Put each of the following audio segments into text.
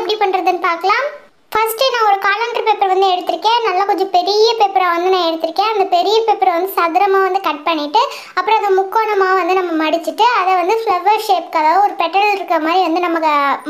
எப்படி பண்ணுறதுன்னு பார்க்கலாம் ஃபஸ்ட்டு நான் ஒரு காலண்ட்ரு பேப்பர் வந்து எடுத்திருக்கேன் நல்லா கொஞ்சம் பெரிய பேப்பரை வந்து நான் எடுத்திருக்கேன் அந்த பெரிய பேப்பரை வந்து சதுரமாக வந்து கட் பண்ணிவிட்டு அப்புறம் அதை முக்கோணமாக வந்து நம்ம மடிச்சுட்டு அதை வந்து ஃப்ளவர் ஷேப்க்கு அதாவது ஒரு பெட்டல் இருக்கிற மாதிரி வந்து நம்ம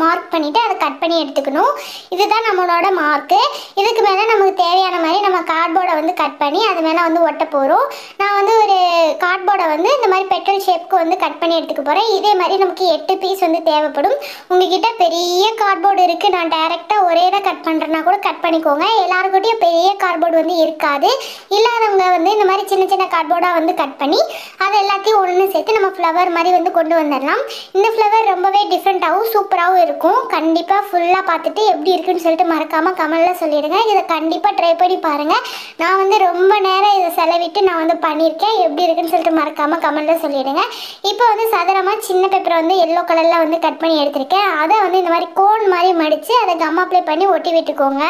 மார்க் பண்ணிவிட்டு அதை கட் பண்ணி எடுத்துக்கணும் இதுதான் நம்மளோட மார்க்கு இதுக்கு மேலே நமக்கு தேவையான மாதிரி நம்ம கார்ட்போர்டை வந்து கட் பண்ணி அது மேலே வந்து ஒட்ட போகிறோம் நான் வந்து ஒரு கார்ட்போர்டை வந்து இந்த மாதிரி பெட்டல் ஷேப்க்கு வந்து கட் பண்ணி எடுத்துக்க போகிறேன் இதே மாதிரி நமக்கு எட்டு பீஸ் வந்து தேவைப்படும் உங்ககிட்ட பெரிய கார்ட்போர்டு இருக்குது நான் டைரெக்டாக ஒரே தான் கட் பண்ணுறேன் பண்ணுறனா கூட கட் பண்ணிக்கோங்க எல்லாருக்கிட்டையும் பெரிய கார்ட்போர்டு வந்து இருக்காது இல்லாதவங்க வந்து இந்த மாதிரி சின்ன சின்ன கார்ட்போர்டாக வந்து கட் பண்ணி அதை எல்லாத்தையும் ஒன்று சேர்த்து நம்ம ஃப்ளவர் மாதிரி வந்து கொண்டு வந்துடலாம் இந்த ஃப்ளவர் ரொம்பவே டிஃப்ரெண்ட்டாகவும் சூப்பராகவும் இருக்கும் கண்டிப்பாக ஃபுல்லாக பார்த்துட்டு எப்படி இருக்குன்னு சொல்லிட்டு மறக்காமல் கமலில் சொல்லிடுங்க இதை கண்டிப்பாக ட்ரை பண்ணி பாருங்கள் நான் வந்து ரொம்ப நேரம் இதை செலவிட்டு நான் வந்து பண்ணியிருக்கேன் எப்படி இருக்குன்னு சொல்லிட்டு மறக்காமல் கமலில் சொல்லிடுங்க இப்போ வந்து சதுரமாக சின்ன பேப்பரை வந்து எல்லோ கலரில் வந்து கட் பண்ணி எடுத்திருக்கேன் அதை வந்து இந்த மாதிரி கோன் மாதிரி மடித்து அதை கம் அப்ளை பண்ணி ஒட்டி விட்டு எடுத்துக்கோங்க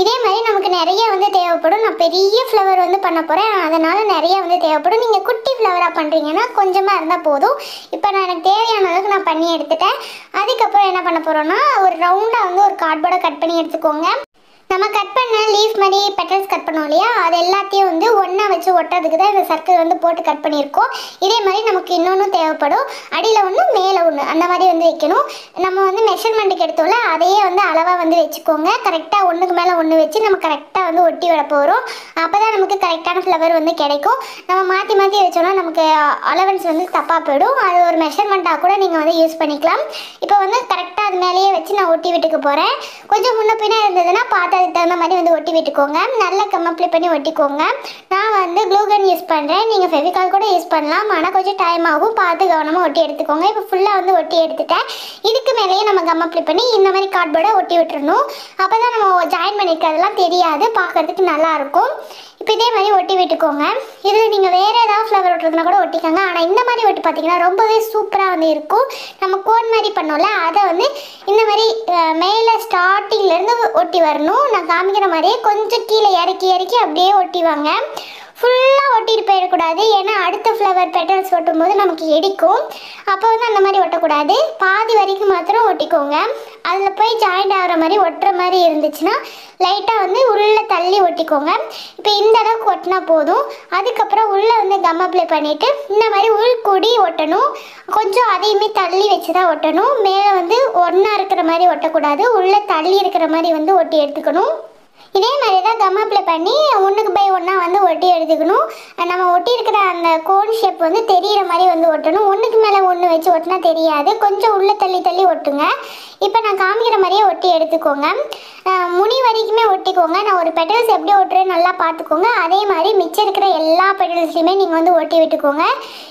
இதே மாதிரி நமக்கு நிறைய வந்து தேவைப்படும் நான் பெரிய ஃப்ளவர் வந்து பண்ண போகிறேன் அதனால் நிறைய வந்து தேவைப்படும் நீங்கள் குட்டி ஃப்ளவராக பண்ணுறீங்கன்னா கொஞ்சமாக இருந்தால் போதும் இப்போ நான் எனக்கு தேவையான அளவுக்கு நான் பண்ணி எடுத்துட்டேன் அதுக்கப்புறம் என்ன பண்ண போகிறோன்னா ஒரு ரவுண்டாக வந்து ஒரு கார்ட்போர்டை கட் பண்ணி எடுத்துக்கோங்க நம்ம கட் பண்ண லீஃப் மாதிரி பெட்டல்ஸ் கட் பண்ணோம் இல்லையா அது எல்லாத்தையும் வந்து ஒன்றா வச்சு ஒட்டுறதுக்கு தான் இந்த சர்க்கிள் வந்து போட்டு கட் பண்ணியிருக்கோம் இதே மாதிரி நமக்கு இன்னொன்று தேவைப்படும் அடியில் ஒன்று மேலே ஒன்று அந்த மாதிரி வந்து வைக்கணும் நம்ம வந்து மெஷர்மெண்ட்டுக்கு எடுத்தோம்ல அதையே வந்து அளவாக வந்து வச்சுக்கோங்க கரெக்டாக ஒன்றுக்கு மேலே ஒன்று வச்சு நம்ம கரெக்டாக வந்து ஒட்டி விட போகிறோம் அப்போ தான் நமக்கு கரெக்டான ஃப்ளவர் வந்து கிடைக்கும் நம்ம மாற்றி மாற்றி வச்சோம்னா நமக்கு அலவன்ஸ் வந்து தப்பாக போயிடும் அது ஒரு மெஷர்மெண்ட்டாக கூட நீங்கள் வந்து யூஸ் பண்ணிக்கலாம் இப்போ வந்து கரெக்டாக அது மேலேயே வச்சு நான் ஒட்டி விட்டுக்கு போகிறேன் கொஞ்சம் முன்ன பின்னே இருந்ததுன்னா பார்த்து அதுக்கு தகுந்த மாதிரி வந்து ஒட்டி விட்டுக்கோங்க நல்லா கம்மப்ளை பண்ணி ஒட்டிக்கோங்க நான் வந்து க்ளூ கன் யூஸ் பண்ணுறேன் நீங்கள் ஃபெவிகால் கூட யூஸ் பண்ணலாம் ஆனால் கொஞ்சம் டைம் ஆகும் பார்த்து கவனமாக ஒட்டி எடுத்துக்கோங்க இப்போ ஃபுல்லாக வந்து ஒட்டி எடுத்துட்டேன் இதுக்கு மேலேயே நம்ம கம் அப்ளை பண்ணி இந்த மாதிரி கார்ட்போர்டை ஒட்டி விட்டுருணும் அப்போ தான் நம்ம ஜாயின் பண்ணியிருக்கிறதெல்லாம் தெரியாது பார்க்குறதுக்கு நல்லாயிருக்கும் இப்போ இதே மாதிரி ஒட்டி விட்டுக்கோங்க இதில் நீங்கள் வேறு ஏதாவது ஃப்ளவர் விட்டுறதுனா கூட ஒட்டிக்கோங்க ஆனால் இந்த மாதிரி ஒட்டி பார்த்தீங்கன்னா ரொம்பவே சூப்பராக வந்து இருக்கும் நம்ம கோன் மாதிரி பண்ணோம்ல அதை வந்து இந்த மாதிரி மேலே ஸ்டார்டிங்லேருந்து ஒட்டி வரணும் நான் காமிக்கிற மாதிரியே கொஞ்சம் கீழே இறக்கி இறக்கி அப்படியே ஒட்டிவாங்க ஃபுல்லாக ஒட்டிட்டு போயிடக்கூடாது ஏன்னா அடுத்த ஃப்ளவர் பெட்டல்ஸ் ஒட்டும் போது நமக்கு எடுக்கும் அப்போ வந்து அந்த மாதிரி ஒட்டக்கூடாது பாதி வரைக்கும் மாத்திரம் ஒட்டிக்கோங்க அதில் போய் ஜாயிண்ட் ஆகிற மாதிரி ஒட்டுற மாதிரி இருந்துச்சுன்னா லைட்டாக வந்து உள்ளே தள்ளி ஒட்டிக்கோங்க இப்போ இந்த அளவுக்கு ஒட்டினா போதும் அதுக்கப்புறம் உள்ளே வந்து கம் அப்ளை பண்ணிவிட்டு இந்த மாதிரி கொடி ஒட்டணும் கொஞ்சம் அதையுமே தள்ளி வச்சு தான் ஒட்டணும் மேலே வந்து ஒன்றா இருக்கிற மாதிரி ஒட்டக்கூடாது உள்ளே தள்ளி இருக்கிற மாதிரி வந்து ஒட்டி எடுத்துக்கணும் இதே மாதிரி தான் அப்ளை பண்ணி ஒன்றுக்கு பை ஒன்றா வந்து ஒட்டி எடுத்துக்கணும் நம்ம ஒட்டி இருக்கிற அந்த கோன் ஷேப் வந்து தெரிகிற மாதிரி வந்து ஒட்டணும் ஒன்றுக்கு மேலே ஒன்று வச்சு ஒட்டினா தெரியாது கொஞ்சம் உள்ளே தள்ளி தள்ளி ஒட்டுங்க இப்போ நான் காமிக்கிற மாதிரியே ஒட்டி எடுத்துக்கோங்க முனி வரைக்குமே ஒட்டிக்கோங்க நான் ஒரு பெட்டல்ஸ் எப்படி ஒட்டுறேன் நல்லா பார்த்துக்கோங்க அதே மாதிரி மிச்சம் இருக்கிற எல்லா பெட்டல்ஸ்லையுமே நீங்கள் வந்து ஒட்டி விட்டுக்கோங்க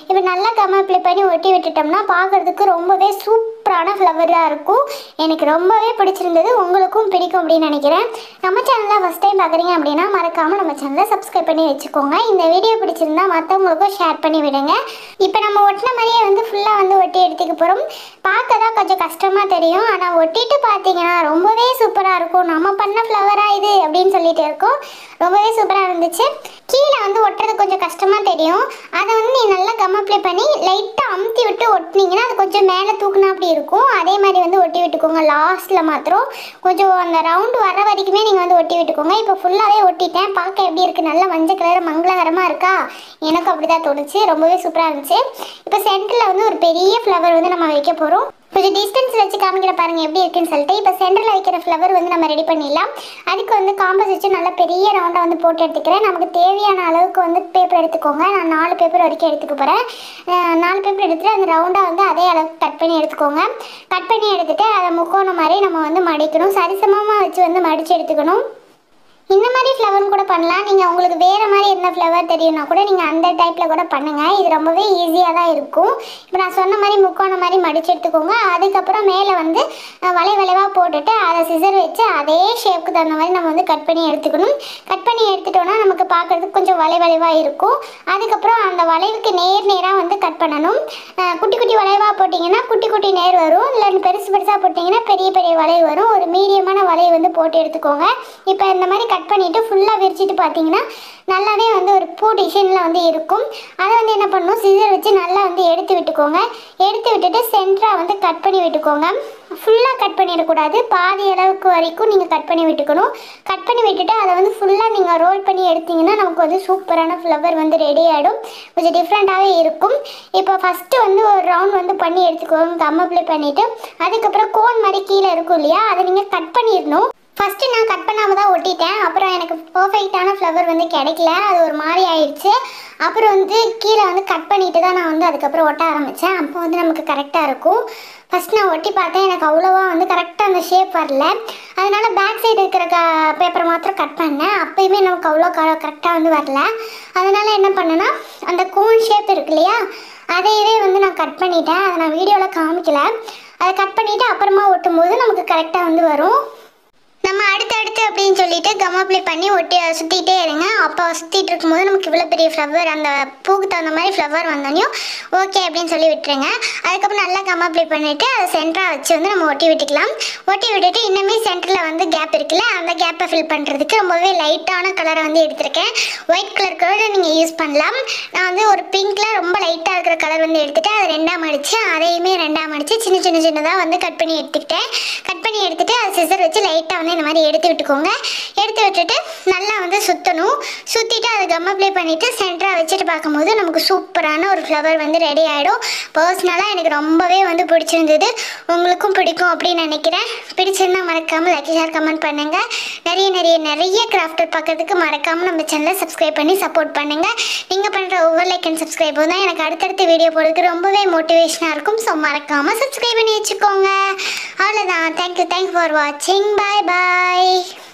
இப்போ நல்லா கம்ம அப்ளை பண்ணி ஒட்டி விட்டுட்டோம்னா பார்க்குறதுக்கு ரொம்பவே சூப்பரான ஃப்ளவராக இருக்கும் எனக்கு ரொம்பவே பிடிச்சிருந்தது உங்களுக்கும் பிடிக்கும் அப்படின்னு நினைக்கிறேன் நம்ம சேனலில் ஃபஸ்ட் டைம் பார்க்குறீங்க அப்படின்னா மறக்காமல் நம்ம சேனலை சப்ஸ்கிரைப் பண்ணி வச்சுக்கோங்க இந்த வீடியோ பிடிச்சிருந்தா மற்றவங்களுக்கும் ஷேர் பண்ணி விடுங்க இப்போ நம்ம ஒட்டின மாதிரியே வந்து ஃபுல்லாக வந்து ஒட்டி எடுத்துக்க போகிறோம் பார்க்க தான் கொஞ்சம் கஷ்டமாக தெரியும் அதை ஒட்டிட்டு பார்த்தீங்கன்னா ரொம்பவே சூப்பராக இருக்கும் நம்ம பண்ண ஃப்ளவராக இது அப்படின்னு சொல்லிட்டு இருக்கும் ரொம்பவே சூப்பராக இருந்துச்சு கீழே வந்து ஒட்டுறது கொஞ்சம் கஷ்டமாக தெரியும் அதை வந்து நீ நல்லா கம் அப்ளை பண்ணி லைட்டாக அமுத்தி விட்டு ஒட்டினீங்கன்னா அது கொஞ்சம் மேலே தூக்குனா அப்படி இருக்கும் அதே மாதிரி வந்து ஒட்டி விட்டுக்கோங்க லாஸ்ட்டில் மாத்திரம் கொஞ்சம் அந்த ரவுண்டு வர வரைக்குமே நீங்கள் வந்து ஒட்டி விட்டுக்கோங்க இப்போ ஃபுல்லாகவே ஒட்டிட்டேன் பார்க்க எப்படி இருக்குது நல்லா மஞ்சள் கலர் மங்களகரமாக இருக்கா எனக்கு அப்படி தான் தோணுச்சு ரொம்பவே சூப்பராக இருந்துச்சு இப்போ சென்டரில் வந்து ஒரு பெரிய ஃப்ளவர் வந்து நம்ம வைக்க போகிறோம் கொஞ்சம் டிஸ்டன்ஸ் வச்சு காமிக்கிற பாருங்கள் எப்படி இருக்குன்னு சொல்லிட்டு இப்போ சென்டரில் வைக்கிற ஃப்ளவர் வந்து நம்ம ரெடி பண்ணிடலாம் அதுக்கு வந்து காம்பஸ் வச்சு நல்லா பெரிய ரவுண்டாக வந்து போட்டு எடுத்துக்கிறேன் நமக்கு தேவையான அளவுக்கு வந்து பேப்பர் எடுத்துக்கோங்க நான் நாலு பேப்பர் வரைக்கும் எடுத்துக்க போகிறேன் நாலு பேப்பர் எடுத்துகிட்டு அந்த ரவுண்டாக வந்து அதே அளவுக்கு கட் பண்ணி எடுத்துக்கோங்க கட் பண்ணி எடுத்துகிட்டு அதை முக்கோணம் மாதிரி நம்ம வந்து மடிக்கணும் சரிசமமாக வச்சு வந்து மடித்து எடுத்துக்கணும் இந்த மாதிரி ஃப்ளவர் கூட பண்ணலாம் நீங்கள் உங்களுக்கு வேறு மாதிரி என்ன ஃப்ளவர் தெரியும்னா கூட நீங்கள் அந்த டைப்பில் கூட பண்ணுங்கள் இது ரொம்பவே ஈஸியாக தான் இருக்கும் இப்போ நான் சொன்ன மாதிரி முக்கோண மாதிரி மடித்து எடுத்துக்கோங்க அதுக்கப்புறம் மேலே வந்து வளை வளைவாக போட்டுட்டு அதை சிசர் வச்சு அதே ஷேப்புக்கு தகுந்த மாதிரி நம்ம வந்து கட் பண்ணி எடுத்துக்கணும் கட் பண்ணி எடுத்துட்டோன்னா நமக்கு பார்க்குறதுக்கு கொஞ்சம் வளை வளைவாக இருக்கும் அதுக்கப்புறம் அந்த வளைவுக்கு நேர் நேராக வந்து கட் பண்ணணும் குட்டி குட்டி வளைவாக போட்டிங்கன்னா குட்டி குட்டி நேர் வரும் இல்லை பெருசு பெருசாக போட்டிங்கன்னா பெரிய பெரிய வளைவு வரும் ஒரு மீடியமான வளைவு வந்து போட்டு எடுத்துக்கோங்க இப்போ இந்த மாதிரி கட் கட் பண்ணிவிட்டு ஃபுல்லாக விரிச்சிட்டு பார்த்தீங்கன்னா நல்லாவே வந்து ஒரு பூ டிசைனில் வந்து இருக்கும் அதை வந்து என்ன பண்ணணும் சிசர் வச்சு நல்லா வந்து எடுத்து விட்டுக்கோங்க எடுத்து விட்டுட்டு சென்டராக வந்து கட் பண்ணி விட்டுக்கோங்க ஃபுல்லாக கட் பண்ணிடக்கூடாது பாதி அளவுக்கு வரைக்கும் நீங்கள் கட் பண்ணி விட்டுக்கணும் கட் பண்ணி விட்டுட்டு அதை வந்து ஃபுல்லாக நீங்கள் ரோல் பண்ணி எடுத்தீங்கன்னா நமக்கு வந்து சூப்பரான ஃப்ளவர் வந்து ரெடி ஆகிடும் கொஞ்சம் டிஃப்ரெண்ட்டாகவே இருக்கும் இப்போ ஃபஸ்ட்டு வந்து ஒரு ரவுண்ட் வந்து பண்ணி எடுத்துக்கோங்க கம்மப்ளே அப்ளை பண்ணிவிட்டு அதுக்கப்புறம் கோன் மாதிரி கீழே இருக்கும் இல்லையா அதை நீங்கள் கட் பண்ணிடணும் ஃபஸ்ட்டு நான் கட் பண்ணாமல் தான் ஒட்டிட்டேன் அப்புறம் எனக்கு பர்ஃபெக்டான ஃப்ளவர் வந்து கிடைக்கல அது ஒரு மாதிரி ஆயிடுச்சு அப்புறம் வந்து கீழே வந்து கட் பண்ணிட்டு தான் நான் வந்து அதுக்கப்புறம் ஒட்ட ஆரம்பித்தேன் அப்போ வந்து நமக்கு கரெக்டாக இருக்கும் ஃபஸ்ட் நான் ஒட்டி பார்த்தேன் எனக்கு அவ்வளோவா வந்து கரெக்டாக அந்த ஷேப் வரல அதனால் பேக் சைடு இருக்கிற க பேப்பர் மாத்திரம் கட் பண்ணேன் அப்போயுமே நமக்கு அவ்வளோ க கரெக்டாக வந்து வரல அதனால் என்ன பண்ணேன்னா அந்த கோன் ஷேப் இருக்கு இல்லையா அதையவே வந்து நான் கட் பண்ணிட்டேன் அதை நான் வீடியோவில் காமிக்கல அதை கட் பண்ணிவிட்டு அப்புறமா ஒட்டும் போது நமக்கு கரெக்டாக வந்து வரும் நம்ம அடுத்தடுத்து அப்படின்னு சொல்லிட்டு கம் அப்ளை பண்ணி ஒட்டி சுற்றிட்டே இருங்க அப்போ சுற்றிட்டு இருக்கும்போது நமக்கு இவ்வளோ பெரிய ஃப்ளவர் அந்த பூக்கு தகுந்த மாதிரி ஃப்ளவர் வந்தோடனையும் ஓகே அப்படின்னு சொல்லி விட்டுருங்க அதுக்கப்புறம் நல்லா கம் அப்ளை பண்ணிவிட்டு அதை சென்டராக வச்சு வந்து நம்ம ஒட்டி விட்டுக்கலாம் ஒட்டி விட்டுட்டு இன்னுமே சென்டரில் வந்து கேப் இருக்குல்ல அந்த கேப்பை ஃபில் பண்ணுறதுக்கு ரொம்பவே லைட்டான கலரை வந்து எடுத்திருக்கேன் ஒயிட் கலர் கூட நீங்கள் யூஸ் பண்ணலாம் நான் வந்து ஒரு பிங்க்கில் ரொம்ப லைட்டாக இருக்கிற கலர் வந்து எடுத்துகிட்டு அதை ரெண்டாம் அடித்து அதையுமே ரெண்டாம் அடித்து சின்ன சின்ன சின்னதாக வந்து கட் பண்ணி எடுத்துக்கிட்டேன் கட் பண்ணி எடுத்துகிட்டு அதை சிசர் வச்சு லைட்டாக வந்து இந்த மாதிரி எடுத்து விட்டுக்கோங்க எடுத்து விட்டுட்டு நல்லா வந்து சுற்றணும் சுற்றிட்டு அதை கம் அப்ளை பண்ணிவிட்டு சென்டராக வச்சுட்டு பார்க்கும்போது நமக்கு சூப்பரான ஒரு ஃப்ளவர் வந்து ரெடி ஆகிடும் பர்சனலாக எனக்கு ரொம்பவே வந்து பிடிச்சிருந்தது உங்களுக்கும் பிடிக்கும் அப்படின்னு நினைக்கிறேன் பிடிச்சிருந்தால் மறக்காமல் லைக் ஷேர் கமெண்ட் பண்ணுங்கள் நிறைய நிறைய நிறைய கிராஃப்டர் பார்க்குறதுக்கு மறக்காமல் நம்ம சேனலை சப்ஸ்கிரைப் பண்ணி சப்போர்ட் பண்ணுங்கள் நீங்கள் பண்ணுற ஒவ்வொரு லைக் அண்ட் சப்ஸ்கிரைப் தான் எனக்கு அடுத்தடுத்து வீடியோ போடுறதுக்கு ரொம்பவே மோட்டிவேஷனாக இருக்கும் ஸோ மறக்காமல் சப்ஸ்கிரைப் பண்ணி வச்சுக்கோங்க அவ்வளோதான் தேங்க்யூ தேங்க்ஸ் ஃபார் வாட்சிங் பாய் பாய் Bye.